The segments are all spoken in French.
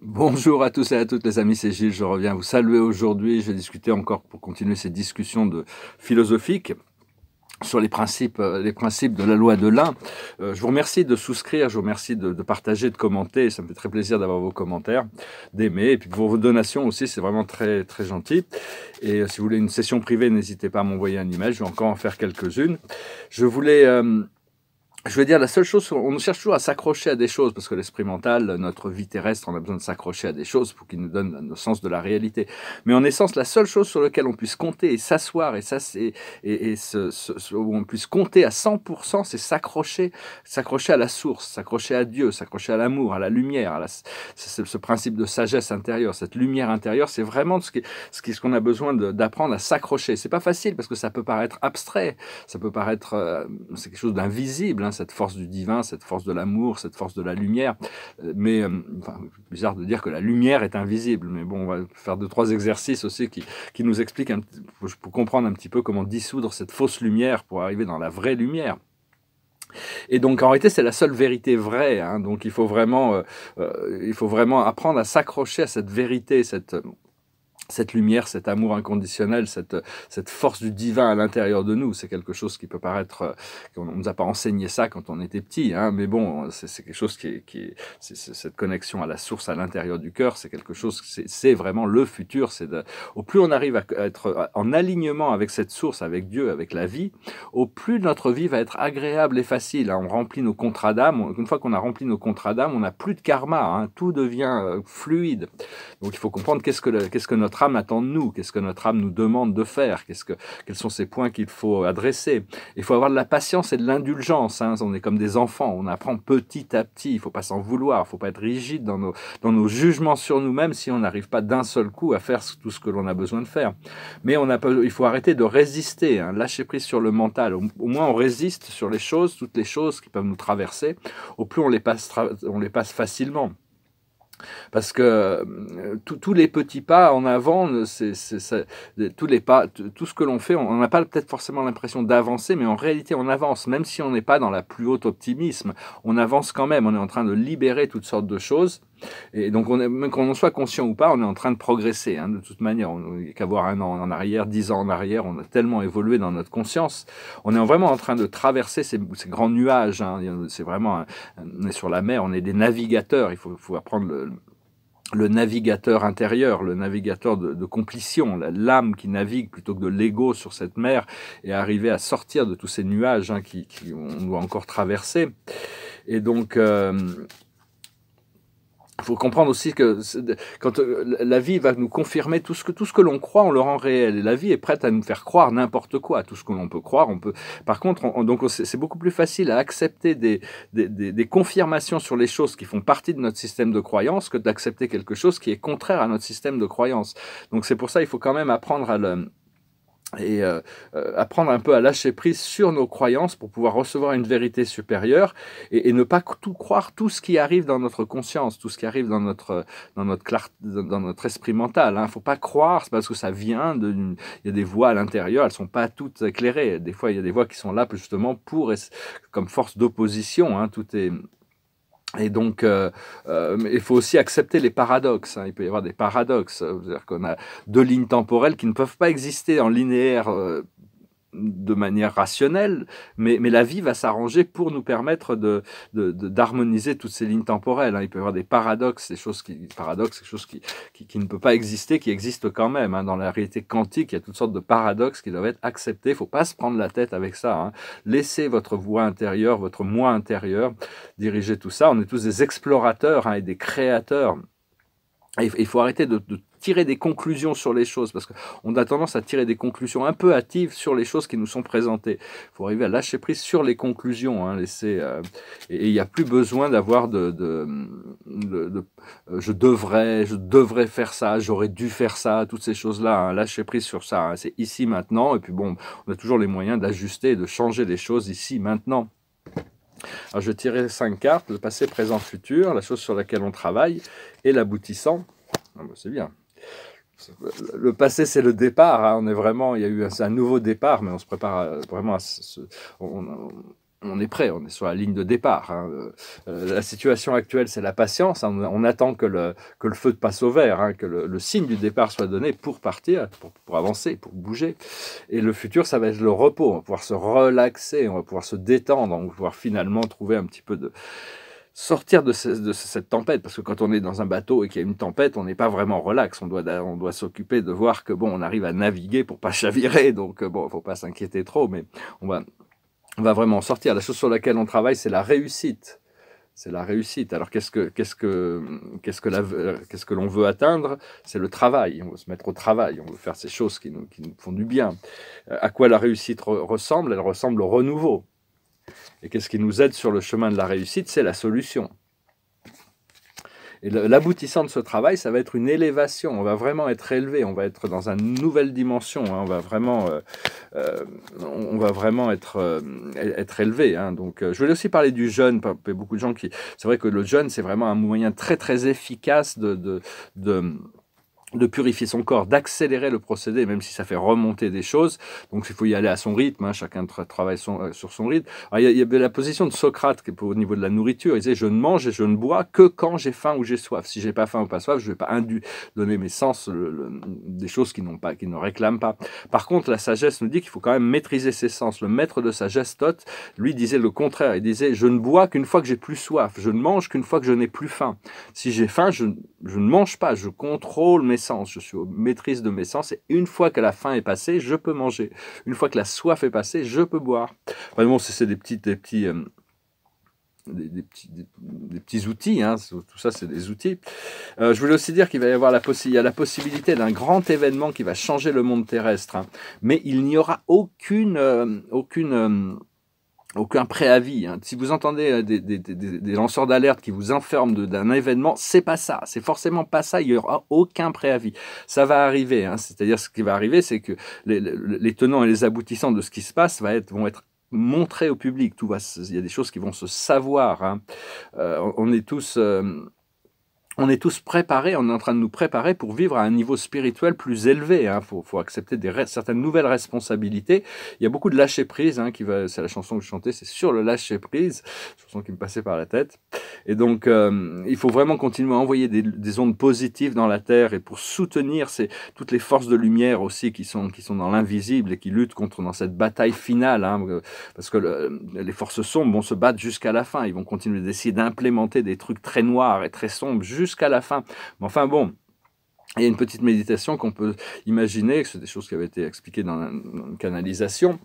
Bonjour à tous et à toutes les amis, c'est Gilles, je reviens vous saluer aujourd'hui. j'ai discuté encore pour continuer ces discussions de philosophique sur les principes, euh, les principes de la loi de l'un. Euh, je vous remercie de souscrire, je vous remercie de, partager, de commenter. Ça me fait très plaisir d'avoir vos commentaires, d'aimer. Et puis pour vos donations aussi, c'est vraiment très, très gentil. Et euh, si vous voulez une session privée, n'hésitez pas à m'envoyer un email. Je vais encore en faire quelques-unes. Je voulais je veux dire, la seule chose, on cherche toujours à s'accrocher à des choses, parce que l'esprit mental, notre vie terrestre, on a besoin de s'accrocher à des choses pour qu'il nous donne le sens de la réalité. Mais en essence, la seule chose sur laquelle on puisse compter et s'asseoir, et ça, c'est, et, ce, où on puisse compter à 100%, c'est s'accrocher, s'accrocher à la source, s'accrocher à Dieu, s'accrocher à l'amour, à la lumière, à ce principe de sagesse intérieure, cette lumière intérieure, c'est vraiment ce, qui, ce, qui, ce qu'on a besoin d'apprendre à s'accrocher. C'est pas facile parce que ça peut paraître abstrait, ça peut paraître, euh, c'est quelque chose d'invisible, cette force du divin, cette force de l'amour, cette force de la lumière. Euh, mais euh, enfin, bizarre de dire que la lumière est invisible, mais bon, on va faire deux trois exercices aussi qui, nous expliquent un, pour comprendre un petit peu comment dissoudre cette fausse lumière pour arriver dans la vraie lumière. Et donc en réalité c'est la seule vérité vraie, hein. donc il faut vraiment, euh, il faut vraiment apprendre à s'accrocher à cette vérité, cette cette lumière, cet amour inconditionnel, cette, cette force du divin à l'intérieur de nous, c'est quelque chose qui peut paraître, euh, qu'on ne nous a pas enseigné ça quand on était petit, hein, mais bon, c'est quelque chose qui est, qui cette connexion à la source, à l'intérieur du cœur, c'est quelque chose, c'est vraiment le futur, c'est au plus on arrive à être en alignement avec cette source, avec Dieu, avec la vie, au plus notre vie va être agréable et facile, hein. on remplit nos contrats d'âme, une fois qu'on a rempli nos contrats d'âme, on n'a plus de karma, hein. tout devient euh, fluide, donc il faut comprendre qu'est-ce que, qu'est-ce que notre âme attend de nous, qu'est-ce que notre âme nous demande de faire, qu'est-ce que, quels sont ces points qu'il faut adresser. Il faut avoir de la patience et de l'indulgence. Hein. On est comme des enfants, on apprend petit à petit. Il ne faut pas s'en vouloir, il ne faut pas être rigide dans nos, jugements sur nous-mêmes si on n'arrive pas d'un seul coup à faire tout ce que l'on a besoin de faire. Mais on a, il faut arrêter de résister, hein. lâcher prise sur le mental. Au, au, moins, on résiste sur les choses, toutes les choses qui peuvent nous traverser. Au plus, on les passe, on les passe facilement. Parce que euh, tous les petits pas en avant, euh, euh, tous les pas, tout ce que l'on fait, on n'a pas peut-être forcément l'impression d'avancer, mais en réalité on avance, même si on n'est pas dans la plus haute optimisme, on avance quand même, on est en train de libérer toutes sortes de choses et donc, on est, qu'on en soit conscient ou pas, on est en train de progresser. Hein, de toute manière, on, qu'à voir un an en arrière, dix ans en arrière, on a tellement évolué dans notre conscience. On est vraiment en train de traverser ces, grands nuages. Hein. c'est vraiment, on est sur la mer, on est des navigateurs. Il faut, apprendre le, navigateur intérieur, le navigateur de, de l'âme qui navigue plutôt que de l'ego sur cette mer et arriver à sortir de tous ces nuages hein, qui, doit encore traverser. Et donc, euh, il faut comprendre aussi que quand euh, la vie va nous confirmer tout ce que tout ce que l'on croit, on le rend réel. Et la vie est prête à nous faire croire n'importe quoi, tout ce que l'on peut croire. On peut. Par contre, donc c'est beaucoup plus facile à accepter des des, confirmations sur les choses qui font partie de notre système de croyance que d'accepter quelque chose qui est contraire à notre système de croyance. Donc c'est pour ça qu'il faut quand même apprendre à le et euh, euh, apprendre un peu à lâcher prise sur nos croyances pour pouvoir recevoir une vérité supérieure et, ne pas tout croire tout ce qui arrive dans notre conscience, tout ce qui arrive dans notre euh, dans notre esprit mental. Il hein. faut pas croire parce que ça vient de Il y a des voix à l'intérieur, elles sont pas toutes éclairées. Des fois, il y a des voix qui sont là justement pour comme force d'opposition. Hein. Tout est et donc, euh, euh, il faut aussi accepter les paradoxes. Hein. Il peut y avoir des paradoxes. cest dire qu'on a deux lignes temporelles qui ne peuvent pas exister en linéaire. Euh, de manière rationnelle, mais, mais la vie va s'arranger pour nous permettre de, d'harmoniser toutes ces lignes temporelles. Hein. Il peut y avoir des paradoxes, des choses qui, paradoxes, des choses qui, qui, ne peuvent pas exister, qui existent quand même. Hein. Dans la réalité quantique, il y a toutes sortes de paradoxes qui doivent être acceptés. Il ne faut pas se prendre la tête avec ça. Hein. Laissez votre voix intérieure, votre moi intérieur diriger tout ça. On est tous des explorateurs et des créateurs il faut arrêter de, tirer des conclusions sur les choses, parce qu'on a tendance à tirer des conclusions un peu hâtives sur les choses qui nous sont présentées. Il faut arriver à lâcher prise sur les conclusions, hein, laisser, euh, et il n'y a plus besoin d'avoir de, euh, je devrais, je devrais faire ça, j'aurais dû faire ça, toutes ces choses-là, hein. lâcher prise sur ça, hein. c'est ici, maintenant, et puis bon, on a toujours les moyens d'ajuster, de changer les choses ici, maintenant. Alors je tirais cinq cartes, le passé, présent, futur, la chose sur laquelle on travaille, et l'aboutissant. Ah, bah, c'est bien. Le passé, c'est le départ. Hein. On est vraiment, il y a eu un, nouveau départ, mais on se prépare euh, vraiment à ce, on est prêt, on est sur la ligne de départ. Hein. Euh, euh, la situation actuelle, c'est la patience. Hein. On, attend que le, que le, feu passe au vert, hein, que le, signe du départ soit donné pour partir, pour, avancer, pour bouger. Et le futur, ça va être le repos. On va pouvoir se relaxer, on va pouvoir se détendre, on va pouvoir finalement trouver un petit peu de sortir de, cette tempête, parce que quand on est dans un bateau et qu'il y a une tempête, on n'est pas vraiment relax, on doit, on doit s'occuper de voir que bon, on arrive à naviguer pour pas chavirer, donc bon, il faut pas s'inquiéter trop, mais on va, on va vraiment sortir. La chose sur laquelle on travaille, c'est la réussite. C'est la réussite. Alors qu'est-ce que qu'est-ce que l'on veut atteindre C'est le travail. On veut se mettre au travail. On veut faire ces choses qui nous, font du bien. Euh, à quoi la réussite ressemble Elle ressemble au renouveau. Et qu'est-ce qui nous aide sur le chemin de la réussite C'est la solution. Et l'aboutissant de ce travail, ça va être une élévation. On va vraiment être élevé. On va être dans une nouvelle dimension. Hein. On va vraiment, euh, euh, on va vraiment être, euh, e-, être élevé. Hein. Donc, je voulais aussi parler du jeûne. Beaucoup de gens qui, c'est vrai que le jeûne, c'est vraiment un moyen très très efficace de, de de purifier son corps, d'accélérer le procédé, même si ça fait remonter des choses. Donc il faut y aller à son rythme, hein. chacun travaille euh, sur son rythme. Ah, il y avait la position de Socrate au niveau de la nourriture, il disait je ne mange et je ne bois que quand j'ai faim ou j'ai soif. Si j'ai pas faim ou pas soif, je ne vais pas donner mes sens des choses qui n'ont pas, qui ne réclament pas. Par contre, la sagesse nous dit qu'il faut quand même maîtriser ses sens. Le maître de sagesse, Thoth, lui disait le contraire. Il disait je ne bois qu'une fois que j'ai plus soif, je ne mange qu'une fois que je n'ai plus faim. Si j'ai faim, je, je ne mange pas, je contrôle mes sens, je suis aux maîtrise de mes sens, et une fois que la faim est passée, je peux manger. Une fois que la soif est passée, je peux boire. Enfin, bon, c'est des petits, petits, des, petits, euh, outils, hein, tout ça c'est des outils. Euh, je voulais aussi dire qu'il va y avoir la, a la possibilité d'un grand événement qui va changer le monde terrestre, hein. mais il n'y aura aucune, euh, aucune aucun préavis. Hein. Si vous entendez euh, des, lanceurs d'alerte qui vous informent d'un événement, c'est pas ça. C'est forcément pas ça. Il y aura aucun préavis. Ça va arriver. Hein. C'est-à-dire ce qui va arriver, c'est que les, tenants et les aboutissants de ce qui se passe être, vont être montrés au public. Tout va, il y a des choses qui vont se savoir. Hein. Euh, on est tous euh, on est tous préparés, on est en train de nous préparer pour vivre à un niveau spirituel plus élevé. Il hein. faut, accepter des certaines nouvelles responsabilités. Il y a beaucoup de lâcher prise, hein, qui va, c'est la chanson que je chantais, c'est sur le lâcher prise, chanson qui me passait par la tête. Et donc, euh, il faut vraiment continuer à envoyer des, ondes positives dans la terre et pour soutenir ces, toutes les forces de lumière aussi qui sont, qui sont dans l'invisible et qui luttent contre dans cette bataille finale, hein, parce que les forces sombres vont se battre jusqu'à la fin. Ils vont continuer d'essayer d'implémenter des trucs très noirs et très sombres juste jusqu'à la fin. enfin bon, il y a une petite méditation qu'on peut imaginer, c'est des choses qui avaient été expliquées dans, la, une canalisation.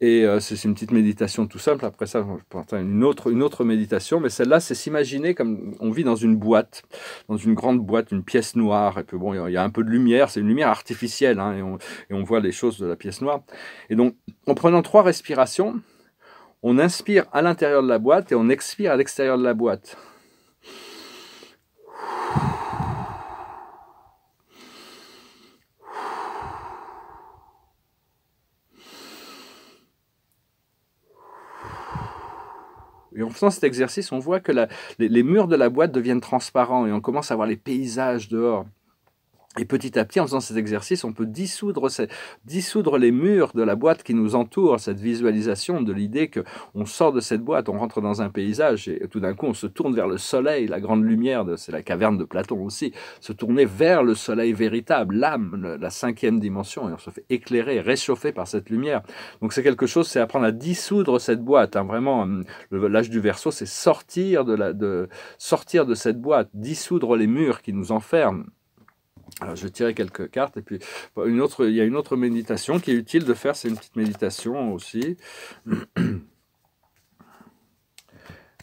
Et euh, c'est une petite méditation tout simple. Après ça, je une autre, une autre méditation, mais celle-là, c'est s'imaginer comme on vit dans une boîte, dans une grande boîte, une pièce noire. Et puis bon, il y a un peu de lumière, c'est une lumière artificielle, hein, et, on, et on voit les choses de la pièce noire. Et donc, en prenant trois respirations, on inspire à l'intérieur de la boîte et on expire à l'extérieur de la boîte. Et en faisant cet exercice, on voit que les, murs de la boîte deviennent transparents et on commence à voir les paysages dehors. Et petit à petit, en faisant cet exercice, on peut dissoudre, dissoudre les murs de la boîte qui nous entoure, cette visualisation de l'idée que on sort de cette boîte, on rentre dans un paysage et tout d'un coup, on se tourne vers le soleil, la grande lumière, c'est la caverne de Platon aussi, se tourner vers le soleil véritable, l'âme, la cinquième dimension, et on se fait éclairer, réchauffer par cette lumière. Donc c'est quelque chose, c'est apprendre à dissoudre cette boîte. Hein, vraiment, hum, l'âge du verso, c'est sortir de, la, de, sortir de cette boîte, dissoudre les murs qui nous enferment. Alors, je tirer quelques cartes et puis il y a une autre méditation qui est utile de faire, c'est une petite méditation aussi.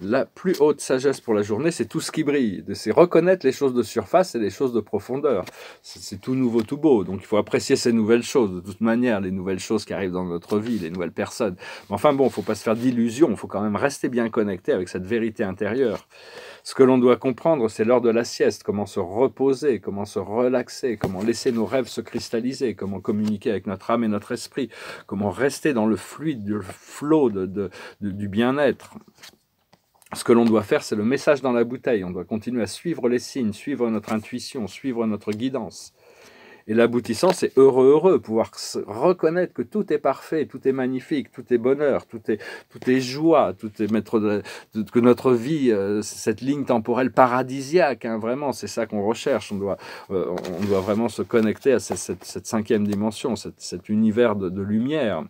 La plus haute sagesse pour la journée, c'est tout ce qui brille. C'est reconnaître les choses de surface et les choses de profondeur. C'est tout nouveau, tout beau. Donc il faut apprécier ces nouvelles choses. De toute manière, les nouvelles choses qui arrivent dans notre vie, les nouvelles personnes. Mais enfin bon, il ne faut pas se faire d'illusions. Il faut quand même rester bien connecté avec cette vérité intérieure. Ce que l'on doit comprendre, c'est l'heure de la sieste, comment se reposer, comment se relaxer, comment laisser nos rêves se cristalliser, comment communiquer avec notre âme et notre esprit, comment rester dans le fluide, le flot du bien-être. Ce que l'on doit faire, c'est le message dans la bouteille. On doit continuer à suivre les signes, suivre notre intuition, suivre notre guidance. Et l'aboutissant, c'est heureux, heureux, pouvoir reconnaître que tout est parfait, tout est magnifique, tout est bonheur, tout est, tout est joie, tout est maître de, que notre vie, euh, cette ligne temporelle paradisiaque, hein, vraiment, c'est ça qu'on recherche. On doit, euh, vraiment se connecter à cette, cinquième dimension, cet univers de lumière.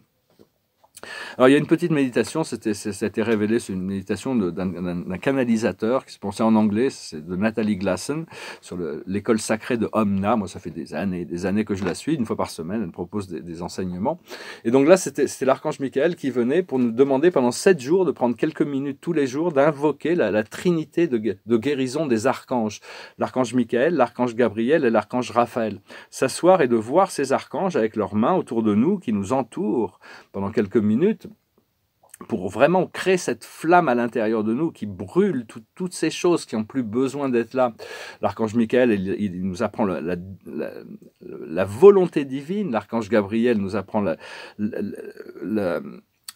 Alors, il y a une petite méditation, c'était, ça révélé, c'est une méditation d'un canalisateur qui se pensait en anglais, c'est de Nathalie Glasson, sur l'école sacrée de Omna. Moi, ça fait des années des années que je la suis, une fois par semaine, elle propose des, enseignements. Et donc là, c'était l'archange Michael qui venait pour nous demander pendant sept jours de prendre quelques minutes tous les jours d'invoquer la, trinité de, de, guérison des archanges. L'archange Michael, l'archange Gabriel et l'archange Raphaël. S'asseoir et de voir ces archanges avec leurs mains autour de nous qui nous entourent pendant quelques minutes minutes pour vraiment créer cette flamme à l'intérieur de nous qui brûle toutes ces choses qui n'ont plus besoin d'être là. L'archange Michael, il, il, nous apprend la, volonté divine, l'archange Gabriel nous apprend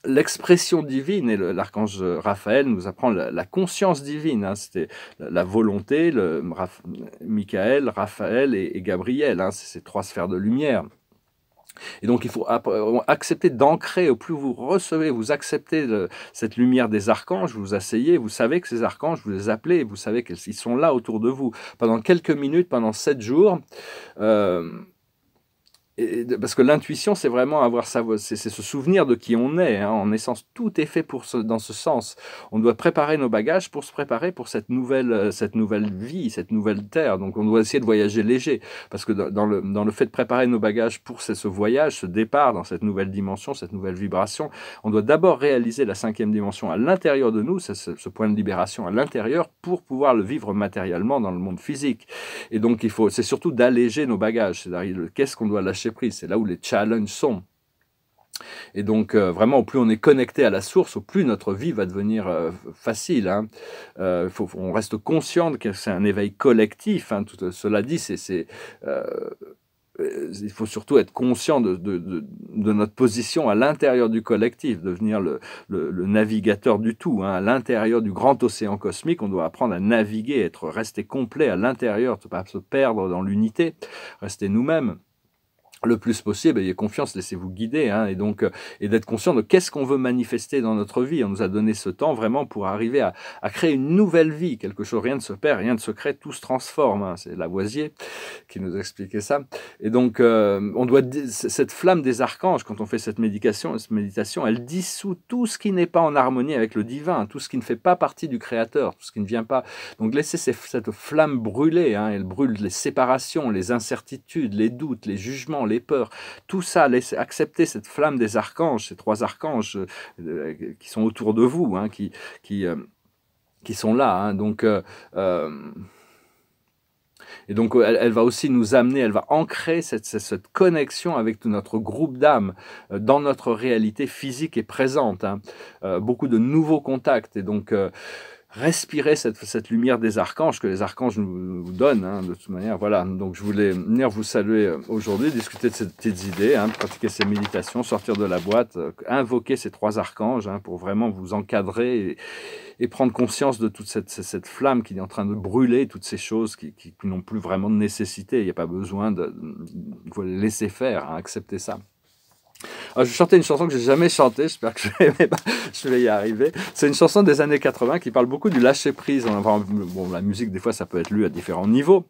l'expression divine et l'archange Raphaël nous apprend la, conscience divine. Hein. C'était la, volonté, le, Michael, Raphaël et, Gabriel, hein. c'est ces trois sphères de lumière. Et donc il faut accepter d'ancrer, au plus vous recevez, vous acceptez cette lumière des archanges, vous asseyez, vous savez que ces archanges, vous les appelez, vous savez qu'ils sont là autour de vous. Pendant quelques minutes, pendant sept jours, euh, parce que l'intuition, c'est vraiment avoir sa c'est se souvenir de qui on est. Hein. En essence, tout est fait pour ce, dans ce sens. On doit préparer nos bagages pour se préparer pour cette nouvelle, euh, cette nouvelle vie, cette nouvelle terre. Donc, on doit essayer de voyager léger, parce que dans le, dans le fait de préparer nos bagages pour ce, voyage, ce départ dans cette nouvelle dimension, cette nouvelle vibration, on doit d'abord réaliser la cinquième dimension à l'intérieur de nous, ce, ce point de libération à l'intérieur, pour pouvoir le vivre matériellement dans le monde physique. Et donc, il faut, c'est surtout d'alléger nos bagages. C'est-à-dire, qu'est-ce qu'on doit lâcher c'est là où les challenges sont. Et donc euh, vraiment, au plus on est connecté à la source, au plus notre vie va devenir euh, facile. Hein. Euh, faut, on reste conscient que c'est un éveil collectif. Hein. Tout, cela dit, c'est il faut surtout être conscient de, notre position à l'intérieur du collectif, devenir le, navigateur du tout. Hein. À l'intérieur du grand océan cosmique, on doit apprendre à naviguer, être resté complet à l'intérieur, ne pas se perdre dans l'unité, rester nous-mêmes le plus possible, ayez confiance, laissez-vous guider, hein, et donc euh, et d'être conscient de qu'est-ce qu'on veut manifester dans notre vie. On nous a donné ce temps vraiment pour arriver à, créer une nouvelle vie, quelque chose, rien ne se perd, rien ne se crée, tout se transforme. Hein. C'est Lavoisier qui nous expliquait ça. Et donc euh, on doit cette flamme des archanges quand on fait cette méditation, cette méditation, elle dissout tout ce qui n'est pas en harmonie avec le divin, tout ce qui ne fait pas partie du Créateur, tout ce qui ne vient pas. Donc laissez cette flamme brûler. Hein. elle brûle les séparations, les incertitudes, les doutes, les jugements les peurs. Tout ça, accepter accepter cette flamme des archanges, ces trois archanges euh, euh, qui sont autour de vous, hein, qui, qui, euh, qui sont là. Hein. donc, et donc, elle, va aussi nous amener, elle va ancrer cette, cette, connexion avec tout notre groupe d'âmes dans notre réalité physique et présente. Hein. beaucoup de nouveaux contacts. Et donc, respirer cette, cette, lumière des archanges que les archanges nous, donnent, hein, de toute manière. Voilà, donc je voulais venir vous saluer euh, aujourd'hui, discuter de ces petites idées, hein, pratiquer ces méditations, sortir de la boîte, euh, invoquer ces trois archanges hein, pour vraiment vous encadrer et, prendre conscience de toute cette, cette flamme qui est en train de brûler, toutes ces choses qui, n'ont plus vraiment de nécessité. Il n'y a pas besoin de, de laisser faire, hein, accepter ça. Je ah, je chantais une chanson que j'ai jamais chantée, j'espère que je vais, bah, y arriver. C'est une chanson des années 80 qui parle beaucoup du lâcher prise. bon, la musique, des fois, ça peut être lu à différents niveaux.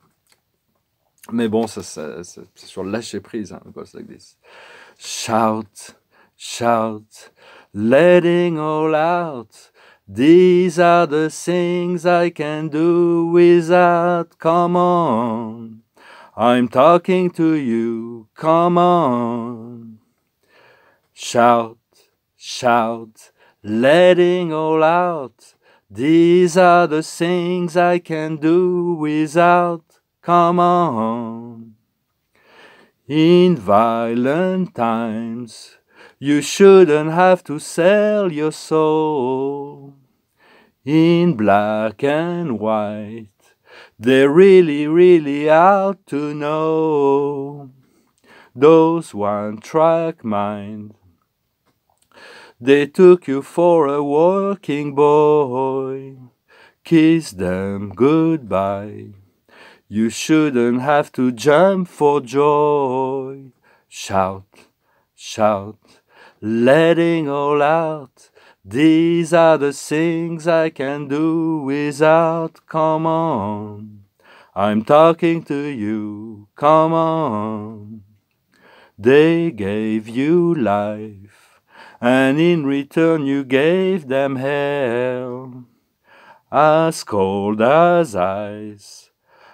Mais bon, c'est sur le lâcher prise. Hein, shout, shout, letting all out. These are the things I can do without. Come on. I'm talking to you. Come on. Shout, shout, letting all out. These are the things I can do without. Come on. In violent times, you shouldn't have to sell your soul. In black and white, they're really, really out to know. Those one track minds they took you for a walking boy. Kiss them goodbye. You shouldn't have to jump for joy. Shout, shout, letting all out. These are the things I can do without. Come on, I'm talking to you. Come on, they gave you life and in return you gave them hell, as cold as ice.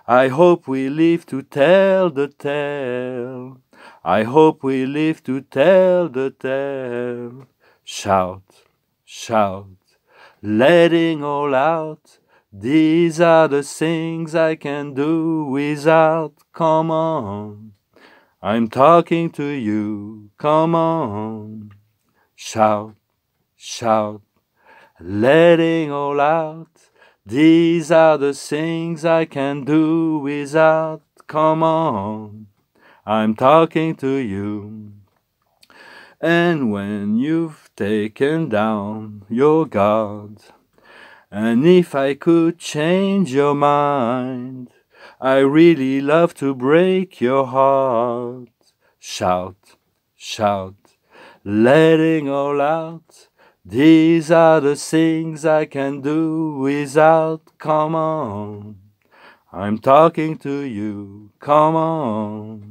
I hope we live to tell the tale. I hope we live to tell the tale. Shout, shout, letting all out. These are the things I can do without. Come on, I'm talking to you. Come on shout, shout, letting all out. These are the things I can do without. Come on, I'm talking to you. And when you've taken down your guard, and if I could change your mind, I really love to break your heart. Shout, shout, letting all out. These are the things I can do without. Come on. I'm talking to you. Come on.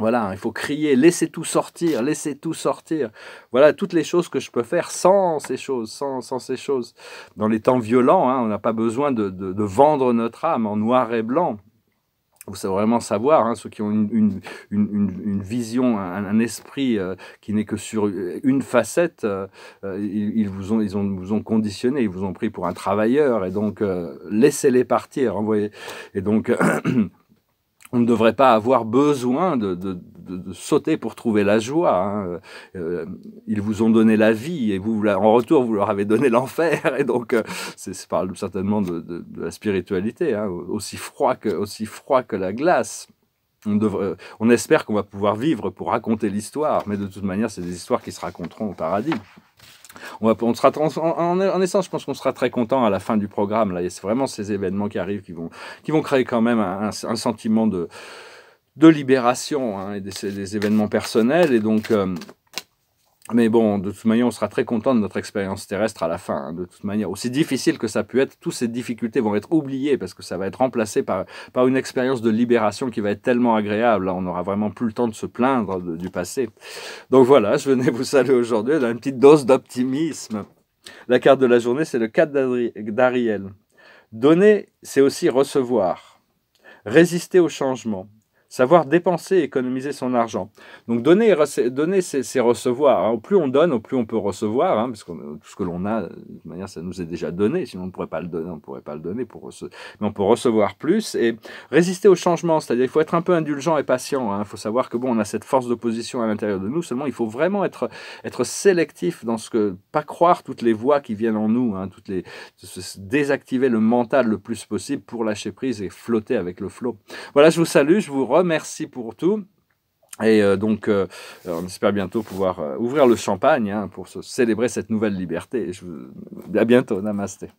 Voilà, hein, il faut crier, laissez tout sortir, laissez tout sortir. Voilà toutes les choses que je peux faire sans ces choses, sans, sans ces choses. Dans les temps violents, hein, on n'a pas besoin de, de, vendre notre âme en noir et blanc. Vous savez vraiment savoir, hein, ceux qui ont une, une, une, vision, un, esprit euh, qui n'est que sur euh, une facette, euh, ils, vous ont, ils ont, vous ont conditionné, ils vous ont pris pour un travailleur, et donc laissez-les partir, hein, Et donc, on ne devrait pas avoir besoin de, de, sauter pour trouver la joie. Hein. Euh, euh, ils vous ont donné la vie et vous, en retour, vous leur avez donné l'enfer. Et donc, euh, c'est ça parle certainement de, la spiritualité, hein. aussi, froid que, aussi froid que la glace. On, devrait, on espère qu'on va pouvoir vivre pour raconter l'histoire, mais de toute manière, c'est des histoires qui se raconteront au paradis. On, va, on sera, en, essence, je pense qu'on sera très content à la fin du programme. Là, c'est vraiment ces événements qui arrivent qui vont, qui vont créer quand même un sentiment de, de libération hein, et des, événements personnels. Et donc, euh, mais bon, de toute manière, on sera très content de notre expérience terrestre à la fin. Hein, de toute manière, aussi difficile que ça puisse être, toutes ces difficultés vont être oubliées parce que ça va être remplacé par, par une expérience de libération qui va être tellement agréable. on n'aura vraiment plus le temps de se plaindre du passé. Donc voilà, je venais vous saluer aujourd'hui dans une petite dose d'optimisme. La carte de la journée, c'est le 4 d'Ariel. Donner, c'est aussi recevoir. Résister au changement, Savoir dépenser, économiser son argent. Donc donner, donner c'est recevoir. Hein, au plus on donne, au plus on peut recevoir, hein, parce que euh, tout ce que l'on a, de toute manière, ça nous est déjà donné. Sinon, on ne pourrait pas le donner, on pourrait pas le donner pour Mais on peut recevoir plus et résister au changement. C'est-à-dire, il faut être un peu indulgent et patient. Hein. Il faut savoir que bon, on a cette force d'opposition à l'intérieur de nous. Seulement, il faut vraiment être, être sélectif dans ce que, pas croire toutes les voix qui viennent en nous, toutes les, désactiver le mental le plus possible pour lâcher prise et flotter avec le flot. Voilà, je vous salue, je vous merci pour tout. Et euh, donc, euh, on espère bientôt pouvoir euh, ouvrir le champagne hein, pour se célébrer cette nouvelle liberté. Je vous... À bientôt, namasté.